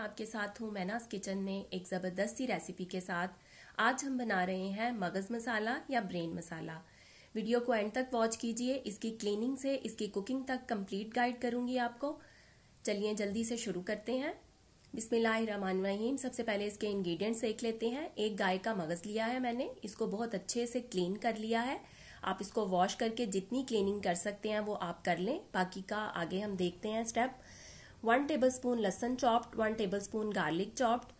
आपके साथ हूँ मैनास किचन में एक ज़बरदस्ती रेसिपी के साथ आज हम बना रहे हैं मगज़ मसाला या ब्रेन मसाला वीडियो को एंड तक वॉच कीजिए इसकी क्लीनिंग से इसकी कुकिंग तक कंप्लीट गाइड करूंगी आपको चलिए जल्दी से शुरू करते हैं रहीम सबसे पहले इसके इंग्रेडिएंट्स देख लेते हैं एक गाय का मगज़ लिया है मैंने इसको बहुत अच्छे से क्लीन कर लिया है आप इसको वॉश करके जितनी क्लीनिंग कर सकते हैं वो आप कर लें बाकी का आगे हम देखते हैं स्टेप वन टेबल स्पून लहसन chopped one tablespoon garlic chopped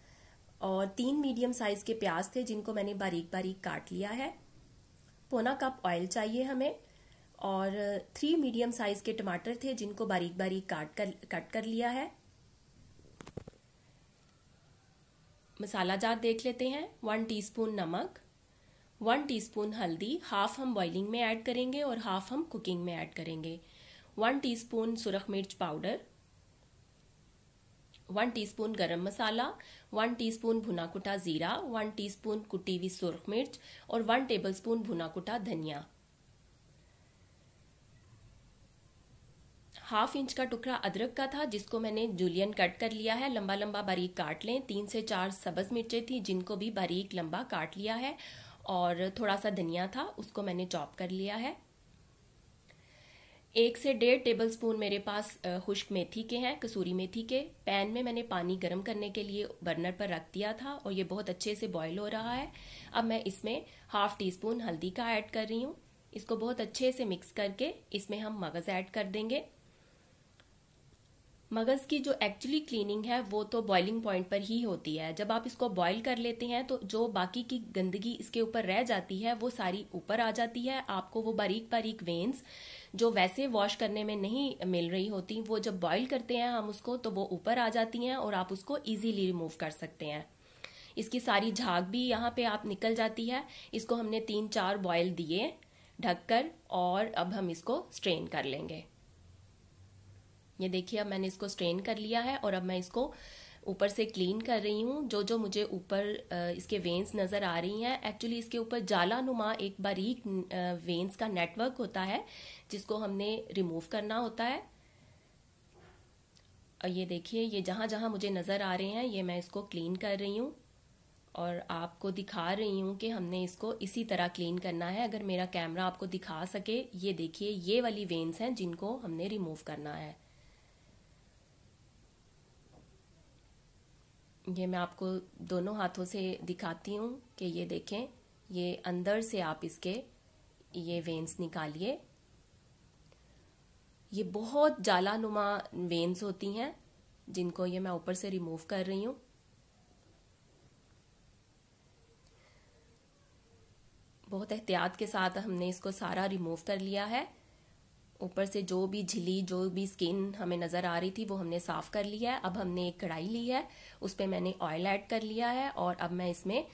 और तीन मीडियम साइज के प्याज थे जिनको मैंने बारीक बारीक काट लिया है पौना कप ऑयल चाहिए हमें और थ्री मीडियम साइज के टमाटर थे जिनको बारीक बारीक काट कर कट कर लिया है मसाला जार देख लेते हैं वन टीस्पून नमक वन टीस्पून हल्दी हाफ हम बॉइलिंग में ऐड करेंगे और हाफ हम कुकिंग में ऐड करेंगे वन टीस्पून सुरख मिर्च पाउडर वन टीस्पून गरम मसाला वन टीस्पून भुना कुटा जीरा वन टीस्पून कुटी हुई सुरख मिर्च और वन टेबलस्पून भुना कुटा धनिया हाफ इंच का टुकड़ा अदरक का था जिसको मैंने जूलियन कट कर लिया है लंबा लंबा बारीक काट लें तीन से चार सब्ज मिर्चें थी जिनको भी बारीक लंबा काट लिया है और थोड़ा सा धनिया था उसको मैंने चॉप कर लिया है एक से डेढ़ टेबल स्पून मेरे पास खुश्क मेथी के हैं कसूरी मेथी के पैन में मैंने पानी गर्म करने के लिए बर्नर पर रख दिया था और ये बहुत अच्छे से बॉयल हो रहा है अब मैं इसमें हाफ टी स्पून हल्दी का ऐड कर रही हूँ इसको बहुत अच्छे से मिक्स करके इसमें हम मगज़ ऐड कर देंगे मगज़ की जो एक्चुअली क्लीनिंग है वो तो बॉइलिंग पॉइंट पर ही होती है जब आप इसको बॉईल कर लेते हैं तो जो बाकी की गंदगी इसके ऊपर रह जाती है वो सारी ऊपर आ जाती है आपको वो बारीक बारीक वेन्स जो वैसे वॉश करने में नहीं मिल रही होती वो जब बॉईल करते हैं हम उसको तो वो ऊपर आ जाती हैं और आप उसको ईजीली रिमूव कर सकते हैं इसकी सारी झाग भी यहाँ पे आप निकल जाती है इसको हमने तीन चार बॉयल दिए ढककर और अब हम इसको स्ट्रेन कर लेंगे ये देखिए अब मैंने इसको स्ट्रेन कर लिया है और अब मैं इसको ऊपर से क्लीन कर रही हूँ जो जो मुझे ऊपर इसके वेंस नज़र आ रही हैं एक्चुअली इसके ऊपर जाला नुमा एक बारीक वेंस का नेटवर्क होता है जिसको हमने रिमूव करना होता है और ये देखिए ये जहाँ जहाँ मुझे नज़र आ रहे हैं ये मैं इसको क्लीन कर रही हूँ और आपको दिखा रही हूँ कि हमने इसको इसी तरह क्लीन करना है अगर मेरा कैमरा आपको दिखा सके ये देखिए ये वाली वेंस हैं जिनको हमने रिमूव करना है ये मैं आपको दोनों हाथों से दिखाती हूँ कि ये देखें ये अंदर से आप इसके ये वेंस निकालिए ये बहुत जाला नुमा वेंस होती हैं जिनको ये मैं ऊपर से रिमूव कर रही हूँ बहुत एहतियात के साथ हमने इसको सारा रिमूव कर लिया है ऊपर से जो भी झिली जो भी स्किन हमें नज़र आ रही थी वो हमने साफ़ कर लिया है अब हमने एक कढ़ाई ली है उस पर मैंने ऑयल ऐड कर लिया है और अब मैं इसमें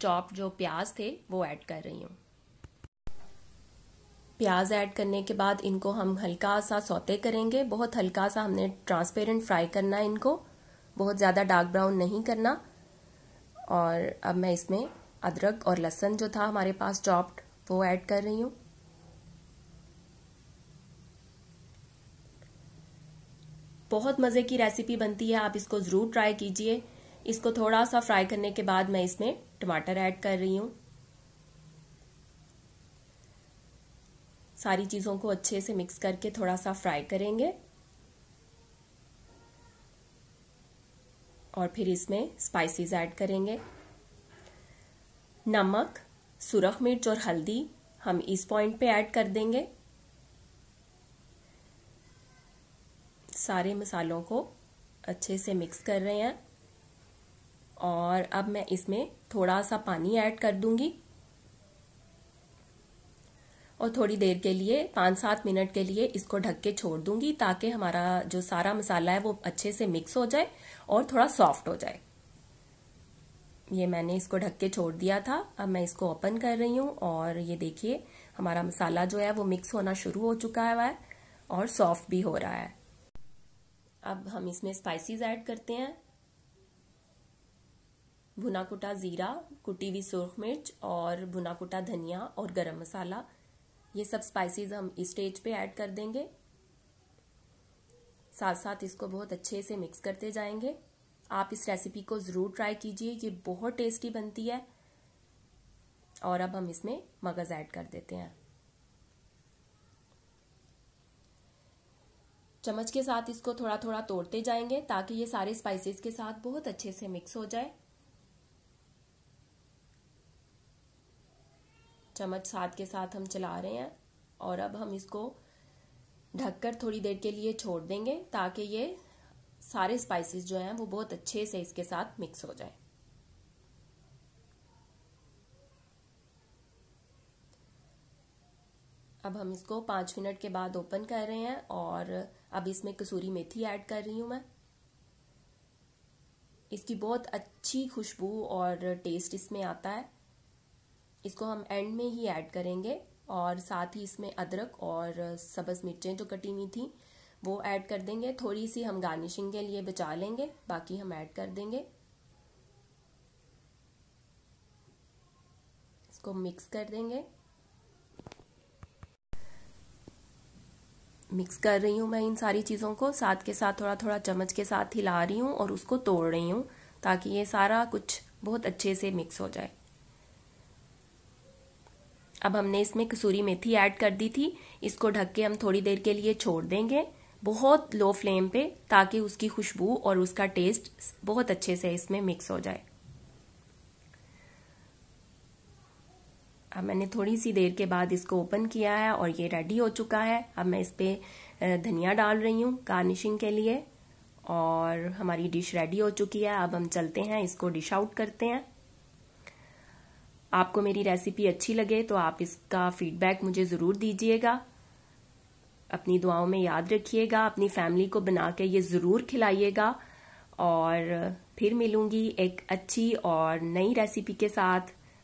चॉप जो प्याज थे वो ऐड कर रही हूँ प्याज ऐड करने के बाद इनको हम हल्का सा सौते करेंगे बहुत हल्का सा हमने ट्रांसपेरेंट फ्राई करना है इनको बहुत ज़्यादा डार्क ब्राउन नहीं करना और अब मैं इसमें अदरक और लहसन जो था हमारे पास चॉप्ड वो ऐड कर रही हूँ बहुत मज़े की रेसिपी बनती है आप इसको ज़रूर ट्राई कीजिए इसको थोड़ा सा फ्राई करने के बाद मैं इसमें टमाटर ऐड कर रही हूँ सारी चीज़ों को अच्छे से मिक्स करके थोड़ा सा फ्राई करेंगे और फिर इसमें स्पाइसेस ऐड करेंगे नमक सुरख मिर्च और हल्दी हम इस पॉइंट पे ऐड कर देंगे सारे मसालों को अच्छे से मिक्स कर रहे हैं और अब मैं इसमें थोड़ा सा पानी ऐड कर दूंगी और थोड़ी देर के लिए पाँच सात मिनट के लिए इसको ढक के छोड़ दूंगी ताकि हमारा जो सारा मसाला है वो अच्छे से मिक्स हो जाए और थोड़ा सॉफ्ट हो जाए ये मैंने इसको ढक के छोड़ दिया था अब मैं इसको ओपन कर रही हूँ और ये देखिए हमारा मसाला जो है वो मिक्स होना शुरू हो चुका है और सॉफ्ट भी हो रहा है अब हम इसमें स्पाइसेस ऐड करते हैं भुना कुटा ज़ीरा कुटी हुई सुरख मिर्च और भुना कुटा धनिया और गरम मसाला ये सब स्पाइसेस हम इस स्टेज पे ऐड कर देंगे साथ साथ इसको बहुत अच्छे से मिक्स करते जाएंगे आप इस रेसिपी को ज़रूर ट्राई कीजिए ये बहुत टेस्टी बनती है और अब हम इसमें मगज़ ऐड कर देते हैं चम्मच के साथ इसको थोड़ा थोड़ा तोड़ते जाएंगे ताकि ये सारे स्पाइसेस के साथ बहुत अच्छे से मिक्स हो जाए चम्मच साथ के साथ हम चला रहे हैं और अब हम इसको ढककर थोड़ी देर के लिए छोड़ देंगे ताकि ये सारे स्पाइसेस जो हैं वो बहुत अच्छे से इसके साथ मिक्स हो जाए अब हम इसको पाँच मिनट के बाद ओपन कर रहे हैं और अब इसमें कसूरी मेथी ऐड कर रही हूँ मैं इसकी बहुत अच्छी खुशबू और टेस्ट इसमें आता है इसको हम एंड में ही ऐड करेंगे और साथ ही इसमें अदरक और सब्ज़ मिर्चें जो कटी हुई थी वो ऐड कर देंगे थोड़ी सी हम गार्निशिंग के लिए बचा लेंगे बाकी हम ऐड कर देंगे इसको मिक्स कर देंगे मिक्स कर रही हूँ मैं इन सारी चीज़ों को साथ के साथ थोड़ा थोड़ा चम्मच के साथ हिला रही हूँ और उसको तोड़ रही हूँ ताकि ये सारा कुछ बहुत अच्छे से मिक्स हो जाए अब हमने इसमें कसूरी मेथी ऐड कर दी थी इसको ढक के हम थोड़ी देर के लिए छोड़ देंगे बहुत लो फ्लेम पे ताकि उसकी खुशबू और उसका टेस्ट बहुत अच्छे से इसमें मिक्स हो जाए अब मैंने थोड़ी सी देर के बाद इसको ओपन किया है और ये रेडी हो चुका है अब मैं इस पर धनिया डाल रही हूँ गार्निशिंग के लिए और हमारी डिश रेडी हो चुकी है अब हम चलते हैं इसको डिश आउट करते हैं आपको मेरी रेसिपी अच्छी लगे तो आप इसका फीडबैक मुझे ज़रूर दीजिएगा अपनी दुआओं में याद रखिएगा अपनी फैमिली को बना के ये ज़रूर खिलाइएगा और फिर मिलूंगी एक अच्छी और नई रेसिपी के साथ